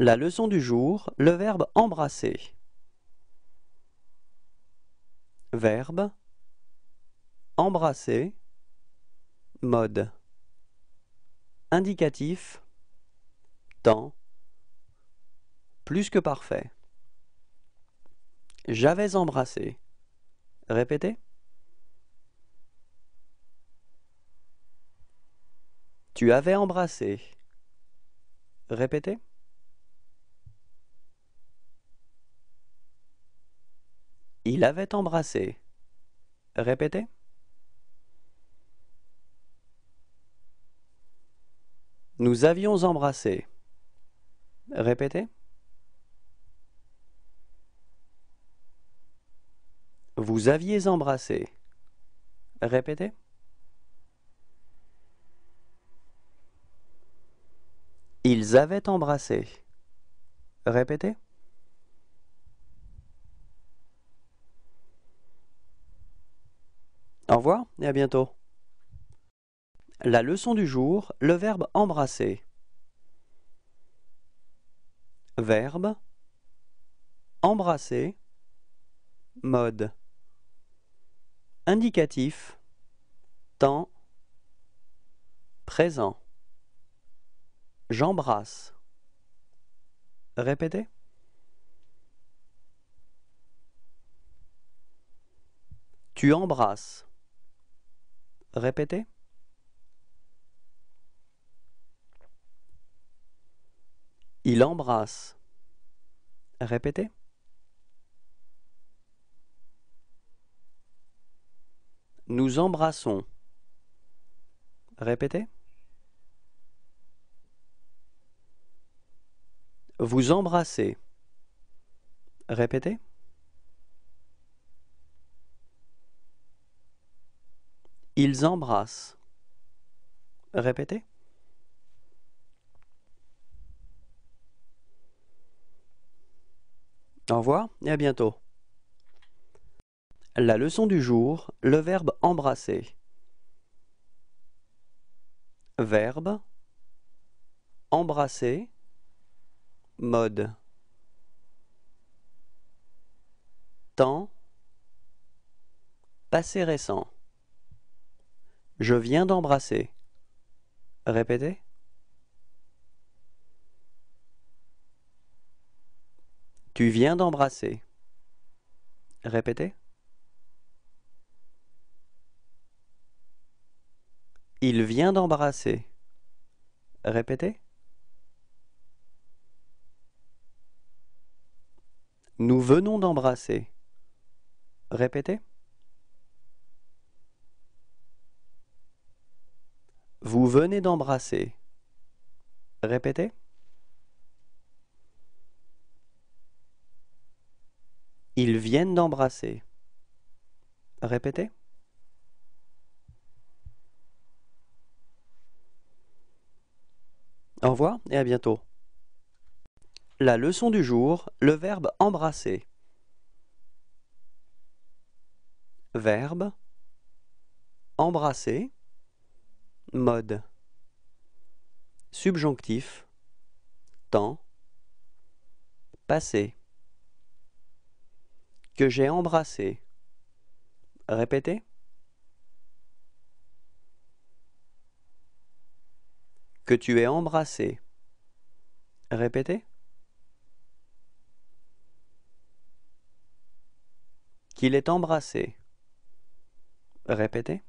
La leçon du jour, le verbe embrasser. Verbe embrasser mode indicatif temps plus que parfait. J'avais embrassé. Répétez. Tu avais embrassé. Répétez. Il avait embrassé. Répétez. Nous avions embrassé. Répétez. Vous aviez embrassé. Répétez. Ils avaient embrassé. Répétez. revoir et à bientôt. La leçon du jour, le verbe embrasser. Verbe embrasser mode indicatif temps présent J'embrasse. Répétez. Tu embrasses. Répétez. Il embrasse. Répétez. Nous embrassons. Répétez. Vous embrassez. Répétez. Ils embrassent. Répétez. Au revoir et à bientôt. La leçon du jour, le verbe embrasser. Verbe embrasser mode temps passé récent je viens d'embrasser. Répétez. Tu viens d'embrasser. Répétez. Il vient d'embrasser. Répétez. Nous venons d'embrasser. Répétez. Vous venez d'embrasser. Répétez. Ils viennent d'embrasser. Répétez. Au revoir et à bientôt. La leçon du jour, le verbe embrasser. Verbe embrasser mode, subjonctif, temps, passé, que j'ai embrassé. Répétez. Que tu es embrassé. Répétez. Qu'il est embrassé. Répétez.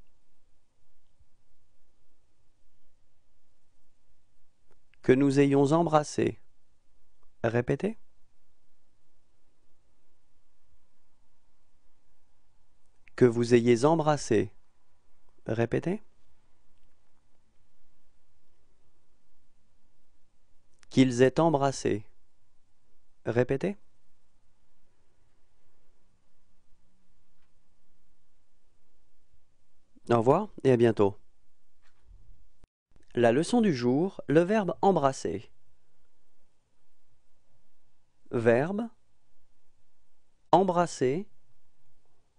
que nous ayons embrassé. Répétez. Que vous ayez embrassé. Répétez. Qu'ils aient embrassé. Répétez. Au revoir et à bientôt. La leçon du jour, le verbe embrasser. Verbe embrasser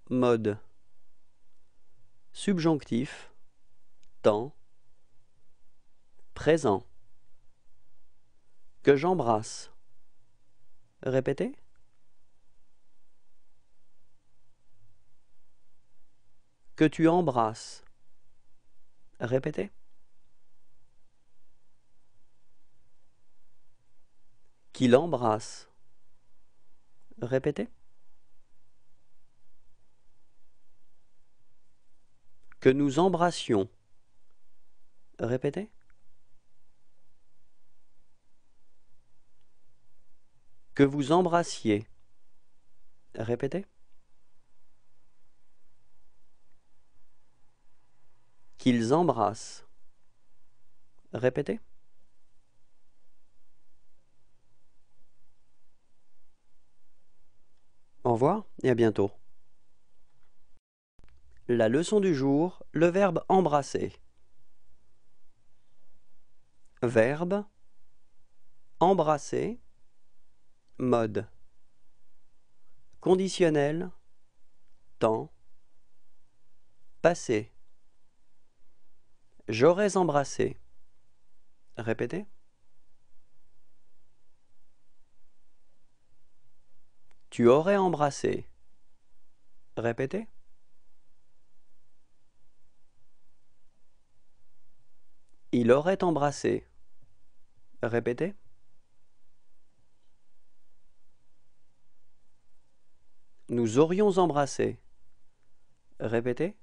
mode subjonctif temps présent que j'embrasse. Répétez. Que tu embrasses. Répétez. Qu'il embrasse. Répétez. Que nous embrassions. Répétez. Que vous embrassiez. Répétez. Qu'ils embrassent. Répétez. Au revoir et à bientôt. La leçon du jour, le verbe embrasser. Verbe embrasser mode conditionnel temps passé J'aurais embrassé. Répétez. Tu aurais embrassé. Répétez. Il aurait embrassé. Répétez. Nous aurions embrassé. Répétez.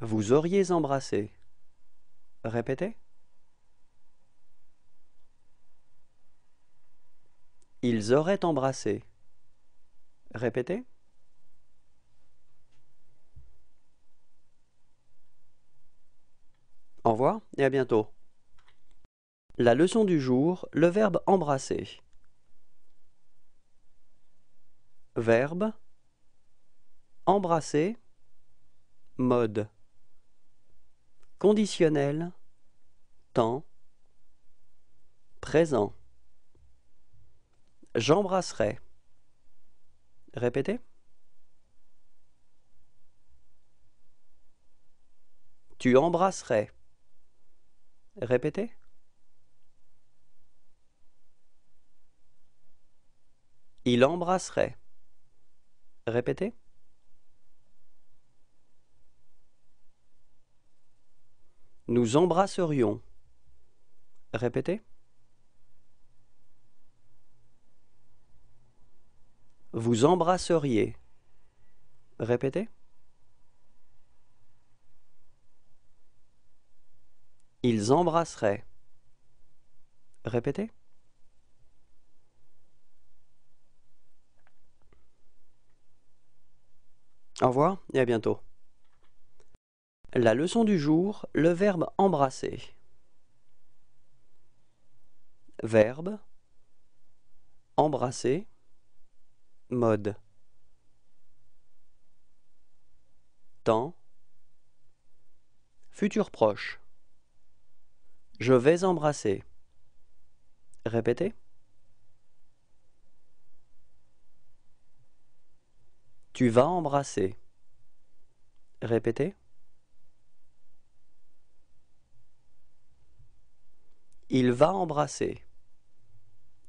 Vous auriez embrassé. Répétez. Ils auraient embrassé. Répétez. Au revoir et à bientôt. La leçon du jour, le verbe embrasser. Verbe embrasser mode conditionnel temps présent J'embrasserai. Répétez. Tu embrasserais. Répétez. Il embrasserait. Répétez. Nous embrasserions. Répétez. vous embrasseriez. Répétez. Ils embrasseraient. Répétez. Au revoir et à bientôt. La leçon du jour, le verbe embrasser. Verbe embrasser mode temps futur proche je vais embrasser répétez tu vas embrasser répétez il va embrasser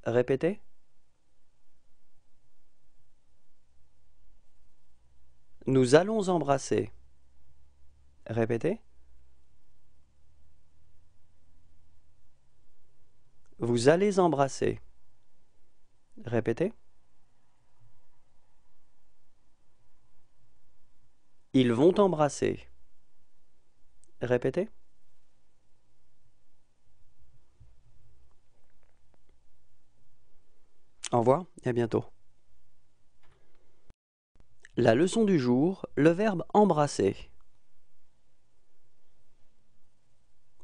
répétez Nous allons embrasser. Répétez. Vous allez embrasser. Répétez. Ils vont embrasser. Répétez. Au revoir et à bientôt. La leçon du jour, le verbe embrasser.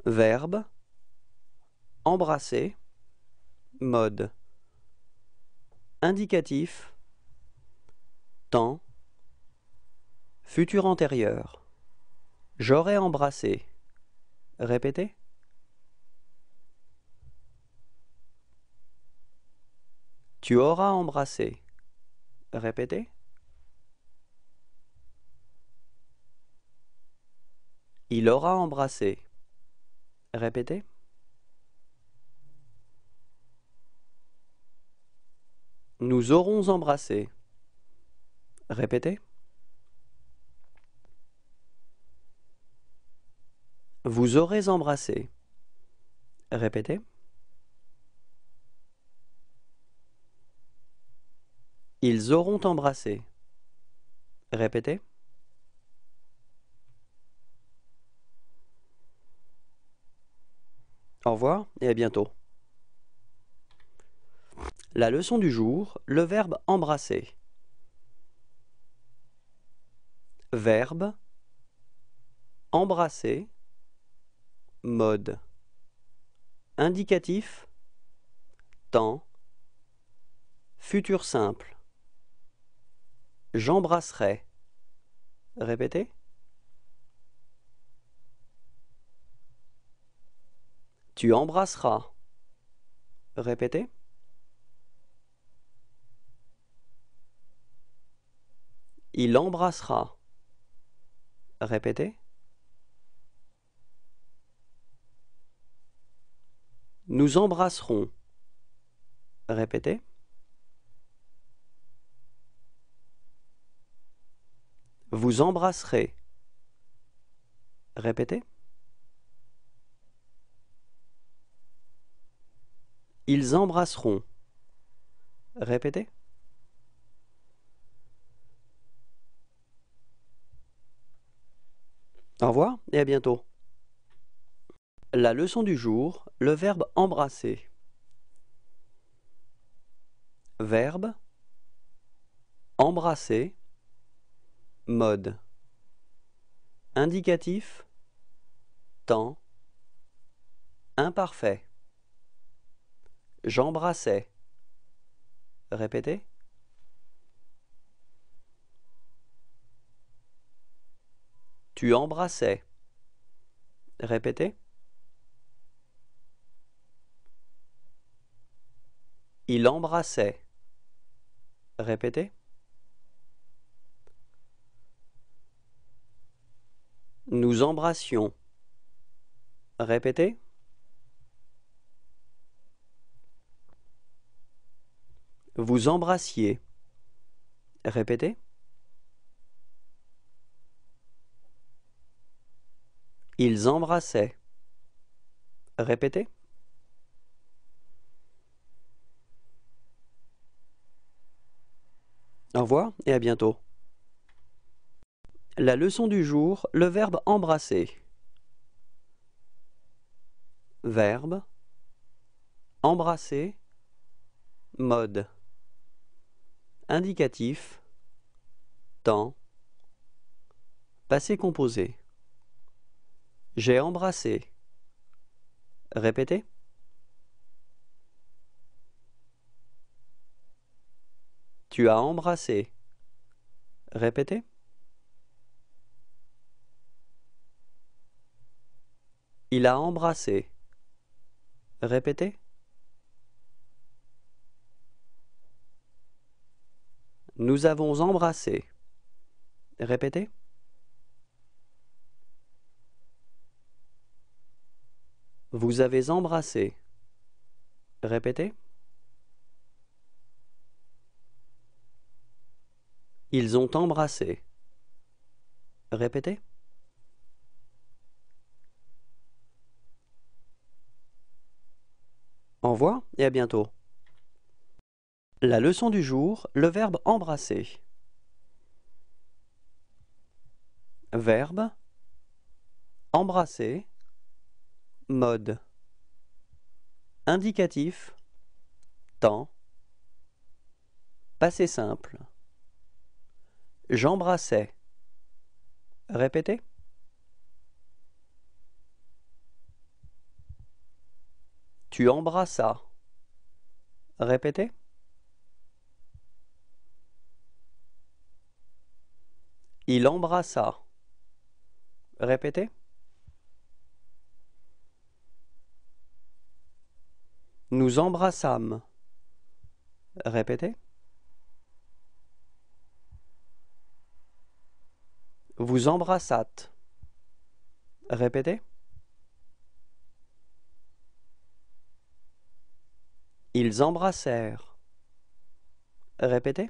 Verbe embrasser mode indicatif temps futur antérieur J'aurais embrassé. Répétez. Tu auras embrassé. Répétez. Il aura embrassé. Répétez. Nous aurons embrassé. Répétez. Vous aurez embrassé. Répétez. Ils auront embrassé. Répétez. Au revoir et à bientôt. La leçon du jour, le verbe embrasser. Verbe embrasser mode indicatif temps futur simple J'embrasserai. Répétez. Tu embrasseras. Répétez. Il embrassera. Répétez. Nous embrasserons. Répétez. Vous embrasserez. Répétez. Ils embrasseront. Répétez. Au revoir et à bientôt. La leçon du jour, le verbe embrasser. Verbe embrasser mode indicatif temps imparfait J'embrassais. Répétez. Tu embrassais. Répétez. Il embrassait. Répétez. Nous embrassions. Répétez. vous embrassiez. Répétez. Ils embrassaient. Répétez. Au revoir et à bientôt. La leçon du jour, le verbe embrasser. Verbe embrasser mode. Indicatif Temps Passé composé J'ai embrassé Répétez Tu as embrassé. Répétez. Il a embrassé. Répétez. Nous avons embrassé. Répétez. Vous avez embrassé. Répétez. Ils ont embrassé. Répétez. Au revoir et à bientôt. La leçon du jour, le verbe embrasser. Verbe embrasser mode indicatif temps passé simple J'embrassais Répétez Tu embrassas Répétez Il embrassa. Répétez. Nous embrassâmes. Répétez. Vous embrassâtes. Répétez. Ils embrassèrent. Répétez.